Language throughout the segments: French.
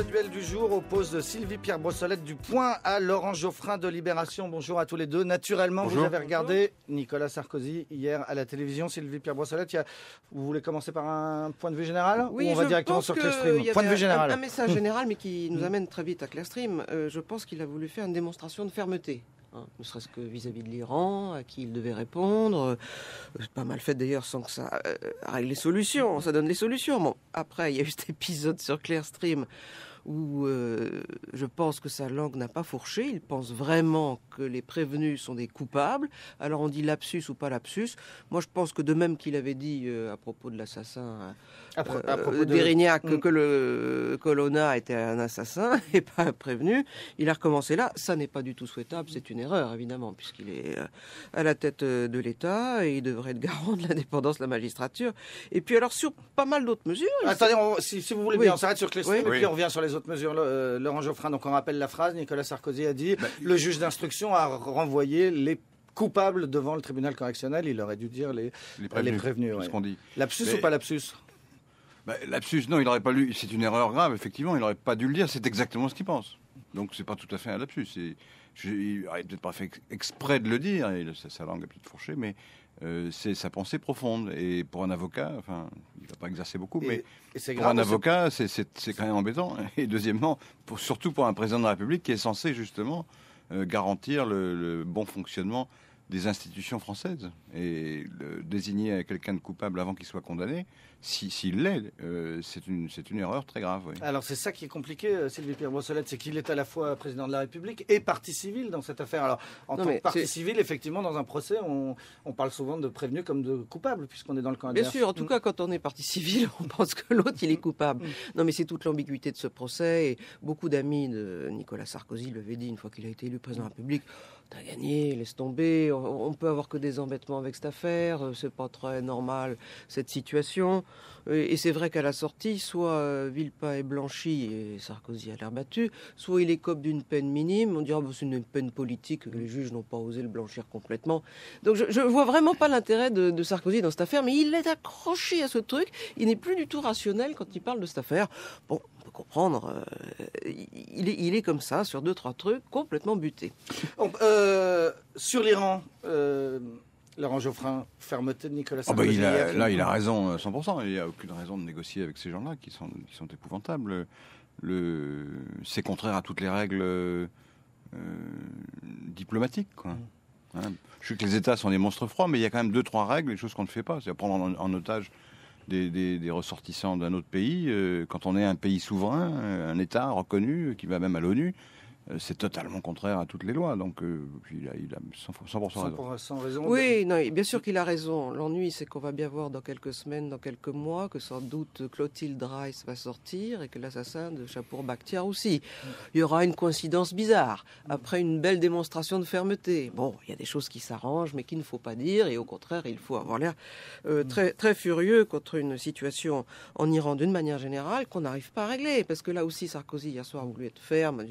Le duel du jour oppose Sylvie Pierre Brossolette du Point à Laurent Geoffrin de Libération. Bonjour à tous les deux. Naturellement, vous avez regardé Nicolas Sarkozy hier à la télévision. Sylvie Pierre Brossolette, a... vous voulez commencer par un point de vue général oui, ou on va directement sur Clearstream Point de vue général. Un, message général, mais qui nous amène très vite à Clearstream. Euh, je pense qu'il a voulu faire une démonstration de fermeté. Hein, ne serait-ce que vis-à-vis de l'Iran, à qui il devait répondre. Euh, pas mal fait d'ailleurs sans que ça euh, règle les solutions, ça donne les solutions. Bon, après, il y a eu cet épisode sur Clearstream où euh, je pense que sa langue n'a pas fourché. Il pense vraiment que les prévenus sont des coupables. Alors on dit lapsus ou pas lapsus. Moi, je pense que de même qu'il avait dit euh, à propos de l'assassin euh, euh mm. que le euh, Colonna était un assassin et pas un prévenu, il a recommencé là. Ça n'est pas du tout souhaitable. C'est une erreur, évidemment, puisqu'il est à la tête de l'État et il devrait être garant de l'indépendance de la magistrature. Et puis alors, sur pas mal d'autres mesures... Attendez, si, vous voulez bien, on s'arrête sur et puis on revient sur les autres mesures. Laurent Geoffrin Hein, donc on rappelle la phrase, Nicolas Sarkozy a dit, bah, le juge d'instruction a renvoyé les coupables devant le tribunal correctionnel, il aurait dû dire les, euh, prévenus. Lapsus ou pas lapsus bah, Lapsus, non, il n'aurait pas lu. C'est une erreur grave, effectivement, il n'aurait pas dû le dire. C'est exactement ce qu'il pense. Donc ce n'est pas tout à fait un lapsus. il n'aurait peut-être pas fait exprès de le dire, sa langue a peut-être fourché, mais euh, c'est sa pensée profonde. Et pour un avocat, il ne va pas exercer beaucoup, mais pour un avocat, c'est quand même embêtant. Et deuxièmement, surtout pour un président de la République qui est censé justement euh, garantir le, bon fonctionnement des institutions françaises. Et le, désigner quelqu'un de coupable avant qu'il soit condamné, s'il si, s'il l'est, euh, c'est une, une, erreur très grave. Alors c'est ça qui est compliqué, euh, Sylvie Pierre-Brossolette, c'est qu'il est à la fois président de la République et partie civile dans cette affaire. Alors en tant que partie civile, effectivement, dans un procès, on, on, parle souvent de prévenu comme de coupable, puisqu'on est dans le camp Bien sûr, en tout mm. cas, quand on est partie civile, on pense que l'autre, il est coupable. Mm. Non, mais c'est toute l'ambiguïté de ce procès. Et beaucoup d'amis de Nicolas Sarkozy l'avaient dit une fois qu'il a été élu président de la République. T'as gagné, laisse tomber, on, peut avoir que des embêtements avec cette affaire, euh, c'est pas très normal cette situation. Euh, et, c'est vrai qu'à la sortie, soit euh, Villepin est blanchi et Sarkozy a l'air battu, soit il est écope d'une peine minime, on dirait que bah, c'est une peine politique, que les juges n'ont pas osé le blanchir complètement. Donc je, vois vraiment pas l'intérêt de, Sarkozy dans cette affaire, mais il est accroché à ce truc, il n'est plus du tout rationnel quand il parle de cette affaire. Bon, comprendre. Euh, il, est, il, est, comme ça, sur deux, trois trucs, complètement buté. Euh, sur l'Iran, euh, Laurent Geoffrin, fermeté de Nicolas ah ben, Sarkozy... Là, il a raison, 100%. Euh, il n'y a aucune raison de négocier avec ces gens-là qui sont, qui sont épouvantables. Le, c'est contraire à toutes les règles diplomatiques. Mm. Hein. je sais que les États sont des monstres froids, mais il y a quand même deux, trois règles, les choses qu'on ne fait pas. C'est à prendre en otage des, ressortissants d'un autre pays, euh, quand on est un pays souverain, un État reconnu, qui va même à l'ONU, euh, c'est totalement contraire à toutes les lois. Donc, euh, il, a, il a, 100%, raison. Oui, non, bien sûr qu'il a raison. L'ennui, c'est qu'on va bien voir dans quelques semaines, dans quelques mois, que sans doute Clotilde Rice va sortir et que l'assassin de Chapour Bakhtiar aussi. Il y aura une coïncidence bizarre. Après une belle démonstration de fermeté. Bon, il y a des choses qui s'arrangent, mais qu'il ne faut pas dire. Et au contraire, il faut avoir l'air euh, très, très furieux contre une situation en Iran d'une manière générale qu'on n'arrive pas à régler. Parce que là aussi, Sarkozy, hier soir, a voulu être ferme.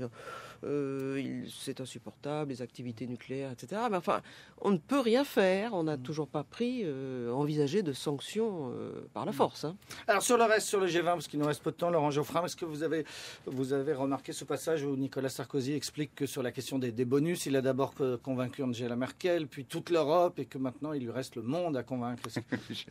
Euh, c'est insupportable, les activités nucléaires, etc. Mais enfin, on ne peut rien faire, on n'a mm. toujours pas pris, euh, envisagé de sanctions euh, par la mm. force. Hein. Alors sur le reste, sur le G20, parce qu'il nous reste peu de temps, Laurent Geoffrin, est-ce que vous avez, vous avez remarqué ce passage où Nicolas Sarkozy explique que sur la question des, bonus, il a d'abord convaincu Angela Merkel, puis toute l'Europe, et que maintenant il lui reste le monde à convaincre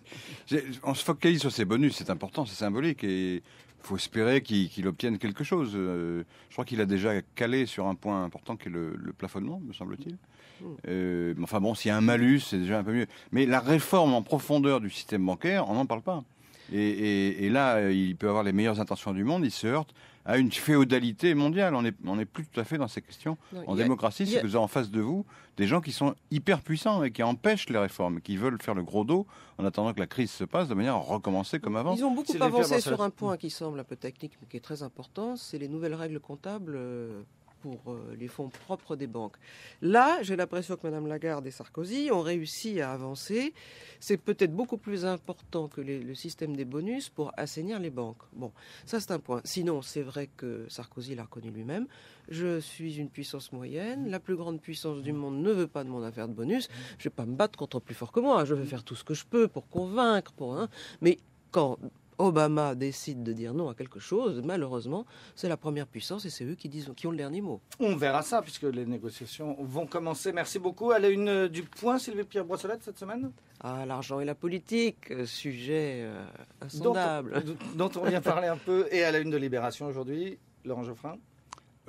On se focalise sur ces bonus, c'est important, c'est symbolique, et il faut espérer qu'il obtienne quelque chose. je crois qu'il a déjà calé sur un point important qui est le, plafonnement, me semble-t-il. Mmh. Mmh. Euh, enfin bon, s'il y a un malus, c'est déjà un peu mieux. Mais la réforme en profondeur du système bancaire, on n'en parle pas. Et, là, euh, il peut avoir les meilleures intentions du monde, il se heurte à une féodalité mondiale. On n'est on est plus tout à fait dans ces questions. en démocratie, c'est que vous avez en face de vous des gens qui sont hyper puissants et qui empêchent les réformes, qui veulent faire le gros dos en attendant que la crise se passe de manière à recommencer comme avant. Ils ont beaucoup avancé sur un point qui semble un peu technique, mais qui est très important, c'est les nouvelles règles comptables euh, pour euh, les fonds propres des banques. Là, j'ai l'impression que Mme Lagarde et Sarkozy ont réussi à avancer. C'est peut-être beaucoup plus important que le système des bonus pour assainir les banques. Bon, ça c'est un point. Sinon, c'est vrai que Sarkozy l'a reconnu lui-même. Je suis une puissance moyenne. La plus grande puissance du monde ne veut pas de mon affaire de bonus. Je ne vais pas me battre contre plus fort que moi. Je vais faire tout ce que je peux pour convaincre. Pour, hein. Mais quand Obama décide de dire non à quelque chose, malheureusement, c'est la première puissance et c'est eux qui, disent, qui ont le dernier mot. On verra ça puisque les négociations vont commencer. Merci beaucoup. À la une euh, du point, Sylvie-Pierre Brossolette, cette semaine ah, L'argent et la politique, euh, sujet euh, insondable. Dont, on vient parler un peu. Et à la une de Libération aujourd'hui, Laurent Geoffrin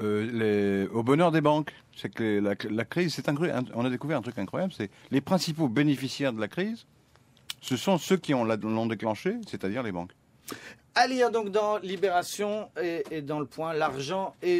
au bonheur des banques. C'est que la, crise, c'est on a découvert un truc incroyable, c'est les principaux bénéficiaires de la crise, ce sont ceux qui l'ont déclenché, c'est-à-dire les banques. À lire hein, donc dans Libération et, et dans le point, l'argent et